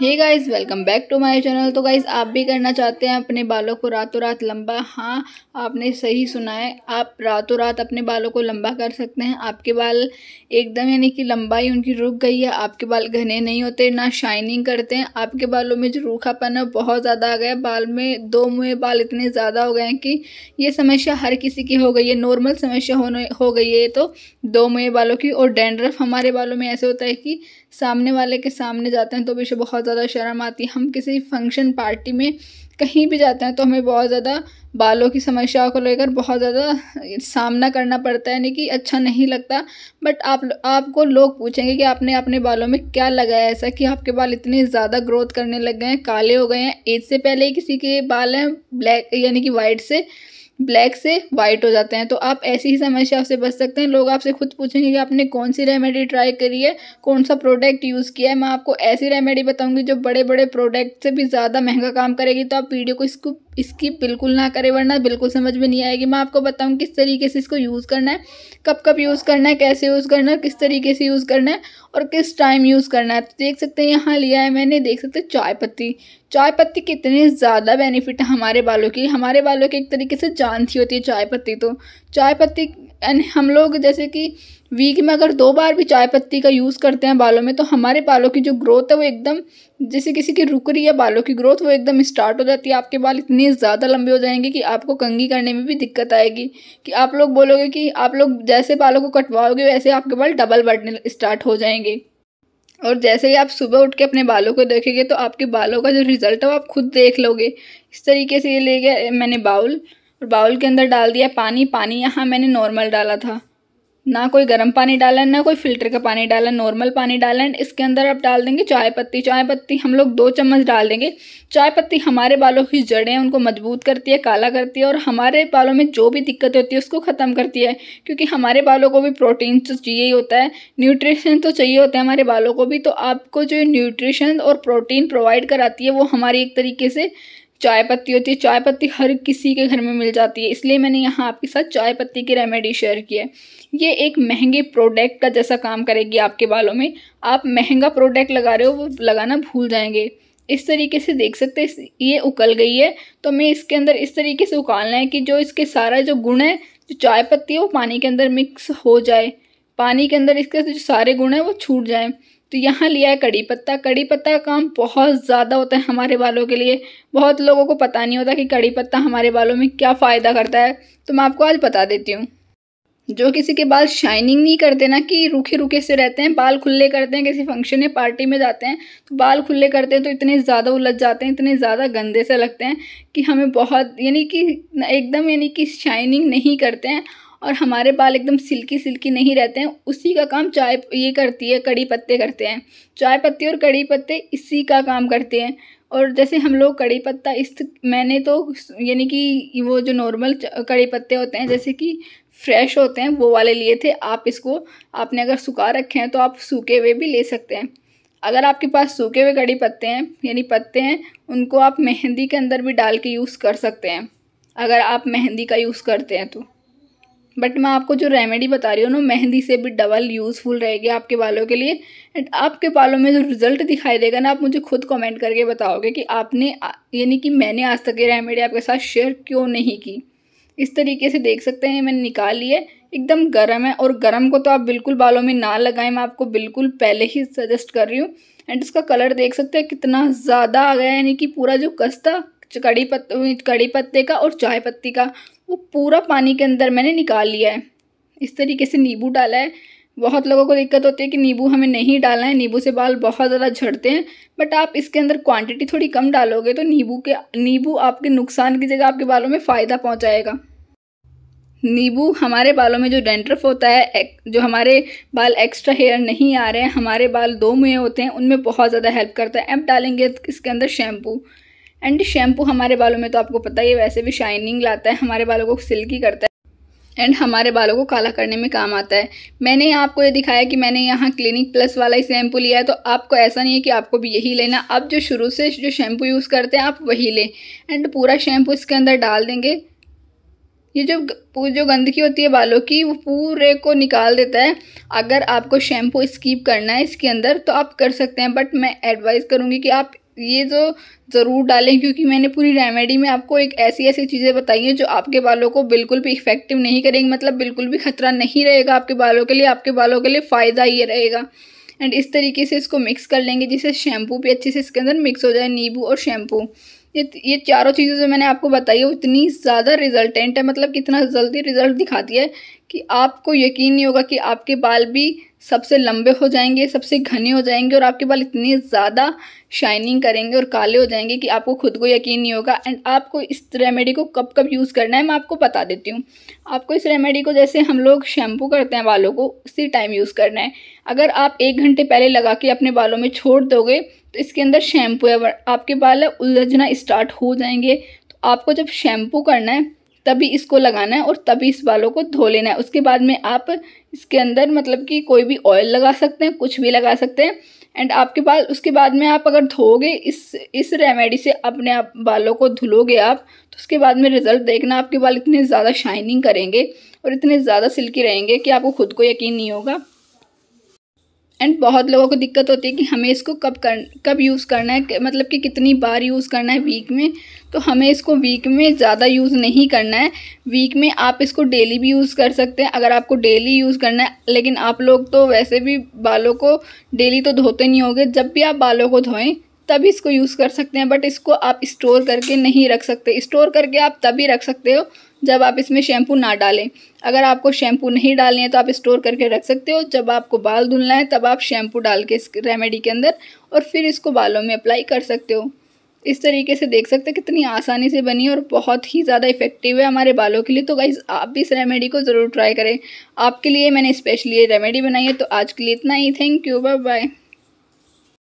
hey guys welcome back to my channel तो guys आप भी करना चाहते हैं अपने बालों को रातों रात लंबा हाँ आपने सही सुना है आप रातों रात अपने बालों को लंबा कर सकते हैं आपके बाल एकदम यानी कि लंबाई उनकी रुक गई है आपके बाल घने नहीं होते ना शाइनिंग करते हैं आपके बालों में जो रूखापन है बहुत ज़्यादा आ गया बाल में दो मुँह बाल इतने ज़्यादा हो गए हैं कि ये समस्या हर किसी की हो गई है नॉर्मल समस्या होने हो गई है तो दो मुँह बालों की और डेंड्रफ हमारे बालों में ऐसे होता है कि सामने वाले के सामने जाते हैं तो भी बहुत बहुत ज़्यादा शर्म आती है हम किसी फंक्शन पार्टी में कहीं भी जाते हैं तो हमें बहुत ज़्यादा बालों की समस्याओं को लेकर बहुत ज़्यादा सामना करना पड़ता है यानी कि अच्छा नहीं लगता बट आप आपको लोग पूछेंगे कि आपने अपने बालों में क्या लगाया ऐसा कि आपके बाल इतने ज़्यादा ग्रोथ करने लग गए हैं काले हो गए हैं एज से पहले किसी के बाल हैं ब्लैक यानी कि वाइट से ब्लैक से वाइट हो जाते हैं तो आप ऐसी ही समस्या से बच सकते हैं लोग आपसे खुद पूछेंगे कि आपने कौन सी रेमेडी ट्राई करी है कौन सा प्रोडक्ट यूज़ किया है मैं आपको ऐसी रेमेडी बताऊँगी जो बड़े बड़े प्रोडक्ट से भी ज़्यादा महंगा काम करेगी तो आप वीडियो को स्कूप इसकी बिल्कुल ना करें वरना बिल्कुल समझ में नहीं आएगी मैं आपको बताऊँ किस तरीके से इसको यूज़ करना है कब कब यूज़ करना है कैसे यूज़ करना है किस तरीके से यूज़ करना है और किस टाइम यूज़ करना है तो देख सकते हैं यहाँ लिया है मैंने देख सकते हैं चाय पत्ती चाय पत्ती कितनी ज़्यादा बेनिफिट है हमारे बालों की हमारे बालों की एक तरीके से जान सी होती है चाय पत्ती तो चाय पत्ती एंड हम लोग जैसे कि वीक में अगर दो बार भी चाय पत्ती का यूज़ करते हैं बालों में तो हमारे बालों की जो ग्रोथ है वो एकदम जैसे किसी की रुक रही है बालों की ग्रोथ वो एकदम स्टार्ट हो जाती है आपके बाल इतने ज़्यादा लंबे हो जाएंगे कि आपको कंघी करने में भी दिक्कत आएगी कि आप लोग बोलोगे कि आप लोग जैसे बालों को कटवाओगे वैसे आपके बाल डबल बढ़ने स्टार्ट हो जाएंगे और जैसे ही आप सुबह उठ के अपने बालों को देखेंगे तो आपके बालों का जो रिज़ल्ट है वो आप खुद देख लोगे इस तरीके से ये ले गया मैंने बाउल और बाउल के अंदर डाल दिया पानी पानी यहाँ मैंने नॉर्मल डाला था ना कोई गर्म पानी डाला है ना कोई फिल्टर का पानी डाला है नॉर्मल पानी डाला है इसके अंदर आप डाल देंगे चाय पत्ती चाय पत्ती हम लोग दो चम्मच डाल देंगे चाय पत्ती हमारे बालों की जड़ें उनको मजबूत करती है काला करती है और हमारे बालों में जो भी दिक्कत होती है उसको ख़त्म करती है क्योंकि हमारे बालों को भी प्रोटीन तो चाहिए ही होता है न्यूट्रिशन तो चाहिए होता है हमारे बालों को भी तो आपको जो न्यूट्रिशन और प्रोटीन प्रोवाइड कराती है वो हमारी एक तरीके से चाय पत्ती होती है चाय पत्ती हर किसी के घर में मिल जाती है इसलिए मैंने यहाँ आपके साथ चाय पत्ती की रेमेडी शेयर की है ये एक महंगे प्रोडक्ट का जैसा काम करेगी आपके बालों में आप महंगा प्रोडक्ट लगा रहे हो वो लगाना भूल जाएंगे इस तरीके से देख सकते हैं ये उकल गई है तो हमें इसके अंदर इस तरीके से उकालना है कि जो इसके सारा जो गुण है जो चाय पत्ती है वो पानी के अंदर मिक्स हो जाए पानी के अंदर इसके जो सारे गुण हैं वो छूट जाएँ तो यहाँ लिया है कड़ी पत्ता कड़ी पत्ता का काम बहुत ज़्यादा होता है हमारे बालों के लिए बहुत लोगों को पता नहीं होता कि कड़ी पत्ता हमारे बालों में क्या फ़ायदा करता है तो मैं आपको आज बता देती हूँ जो किसी के बाल शाइनिंग नहीं करते ना कि रूखे रूखे से रहते हैं बाल खुले करते हैं किसी फंक्शन या पार्टी में जाते हैं तो बाल खुले करते हैं तो इतने ज़्यादा उलझ जाते हैं इतने ज़्यादा गंदे से लगते हैं कि हमें बहुत यानी कि एकदम यानी कि शाइनिंग नहीं करते हैं और हमारे बाल एकदम सिल्की सिल्की नहीं रहते हैं उसी का काम चाय ये करती है कड़ी पत्ते करते हैं चाय पत्ते और कड़ी पत्ते इसी का काम करते हैं और जैसे हम लोग कड़ी पत्ता इस मैंने तो यानी कि वो जो नॉर्मल कड़ी पत्ते होते हैं जैसे कि फ्रेश होते हैं वो वाले लिए थे आप इसको आपने अगर सुखा रखे हैं तो आप सूखे हुए भी ले सकते हैं अगर आपके पास सूखे हुए कड़ी पत्ते हैं यानी पत्ते हैं उनको आप मेहंदी के अंदर भी डाल के यूज़ कर सकते हैं अगर आप मेहंदी का यूज़ करते हैं तो बट मैं आपको जो रेमेडी बता रही हूँ ना मेहंदी से भी डबल यूज़फुल रहेगी आपके बालों के लिए एंड आपके बालों में जो रिज़ल्ट दिखाई देगा ना आप मुझे खुद कमेंट करके बताओगे कि आपने यानी कि मैंने आज तक ये रेमेडी आपके साथ शेयर क्यों नहीं की इस तरीके से देख सकते हैं मैंने निकाल लिया है एकदम गर्म है और गर्म को तो आप बिल्कुल बालों में ना लगाएं मैं आपको बिल्कुल पहले ही सजेस्ट कर रही हूँ एंड इसका कलर देख सकते हैं कितना ज़्यादा आ गया यानी कि पूरा जो कस्ता कड़ी पत् कड़ी पत्ते का और चाय पत्ती का वो पूरा पानी के अंदर मैंने निकाल लिया है इस तरीके से नींबू डाला है बहुत लोगों को दिक्कत होती है कि नींबू हमें नहीं डालना है नींबू से बाल बहुत ज़्यादा झड़ते हैं बट आप इसके अंदर क्वांटिटी थोड़ी कम डालोगे तो नींबू के नींबू आपके नुकसान की जगह आपके बालों में फ़ायदा पहुंचाएगा नींबू हमारे बालों में जो डेंड्रफ होता है जो हमारे बाल एक्स्ट्रा हेयर नहीं आ रहे हैं हमारे बाल दो मुँह होते हैं उनमें बहुत ज़्यादा हेल्प करता है अब डालेंगे इसके अंदर शैम्पू एंड शैम्पू हमारे बालों में तो आपको पता ही है वैसे भी शाइनिंग लाता है हमारे बालों को सिल्की करता है एंड हमारे बालों को काला करने में काम आता है मैंने आपको ये दिखाया कि मैंने यहाँ क्लिनिक प्लस वाला ही शैम्पू लिया है तो आपको ऐसा नहीं है कि आपको भी यही लेना आप जो शुरू से जो शैम्पू यूज़ करते हैं आप वही लें एंड पूरा शैम्पू इसके अंदर डाल देंगे ये जो जो गंदगी होती है बालों की वो पूरे को निकाल देता है अगर आपको शैम्पू स्कीप करना है इसके अंदर तो आप कर सकते हैं बट मैं एडवाइस करूँगी कि आप ये तो ज़रूर डालें क्योंकि मैंने पूरी रेमेडी में आपको एक ऐसी ऐसी चीज़ें बताई हैं जो आपके बालों को बिल्कुल भी इफ़ेक्टिव नहीं करेंगी मतलब बिल्कुल भी ख़तरा नहीं रहेगा आपके बालों के लिए आपके बालों के लिए फ़ायदा ही रहेगा एंड इस तरीके से इसको मिक्स कर लेंगे जिससे शैम्पू भी अच्छे से इसके अंदर मिक्स हो जाए नींबू और शैम्पू ये ये चारों चीज़ें जो मैंने आपको बताई है वो इतनी ज़्यादा रिजल्टेंट है मतलब कितना जल्दी रिजल्ट दिखाती है कि आपको यकीन नहीं होगा कि आपके बाल भी सबसे लंबे हो जाएंगे सबसे घने हो जाएंगे और आपके बाल इतने ज़्यादा शाइनिंग करेंगे और काले हो जाएंगे कि आपको खुद को यकीन नहीं होगा एंड आपको इस रेमेडी को कब कब यूज़ करना है मैं आपको बता देती हूँ आपको इस रेमेडी को जैसे हम लोग शैम्पू करते हैं बालों को उसी टाइम यूज़ करना है अगर आप एक घंटे पहले लगा के अपने बालों में छोड़ दोगे तो इसके अंदर शैम्पू है आपके बाल उलझना स्टार्ट हो जाएंगे तो आपको जब शैम्पू करना है तभी इसको लगाना है और तभी इस बालों को धो लेना है उसके बाद में आप इसके अंदर मतलब कि कोई भी ऑयल लगा सकते हैं कुछ भी लगा सकते हैं एंड आपके पास उसके बाद में आप अगर धोगे इस इस रेमेडी से अपने आप बालों को धुलोगे आप तो उसके बाद में रिज़ल्ट देखना आपके बाल इतने ज़्यादा शाइनिंग करेंगे और इतने ज़्यादा सिल्की रहेंगे कि आपको खुद को यकीन नहीं होगा एंड बहुत लोगों को दिक्कत होती है कि हमें इसको कब कर कब यूज़ करना है मतलब कि कितनी बार यूज़ करना है वीक में तो हमें इसको वीक में ज़्यादा यूज़ नहीं करना है वीक में आप इसको डेली भी यूज़ कर सकते हैं अगर आपको डेली यूज़ करना है लेकिन आप लोग तो वैसे भी बालों को डेली तो धोते नहीं होंगे जब भी आप बालों को धोएं तभी इसको यूज़ कर सकते हैं बट इसको आप स्टोर करके नहीं रख सकते स्टोर करके आप तभी रख सकते हो जब आप इसमें शैम्पू ना डालें अगर आपको शैम्पू नहीं डालनी है तो आप स्टोर करके रख सकते हो जब आपको बाल धुलना है तब आप शैम्पू डाल के इस रेमेडी के अंदर और फिर इसको बालों में अप्लाई कर सकते हो इस तरीके से देख सकते हैं कितनी आसानी से बनी और बहुत ही ज़्यादा इफेक्टिव है हमारे बालों के लिए तो गाइज़ आप भी इस रेमेडी को ज़रूर ट्राई करें आपके लिए मैंने स्पेशली ये रेमेडी बनाई है तो आज के लिए इतना ही थैंक यू बाय बाय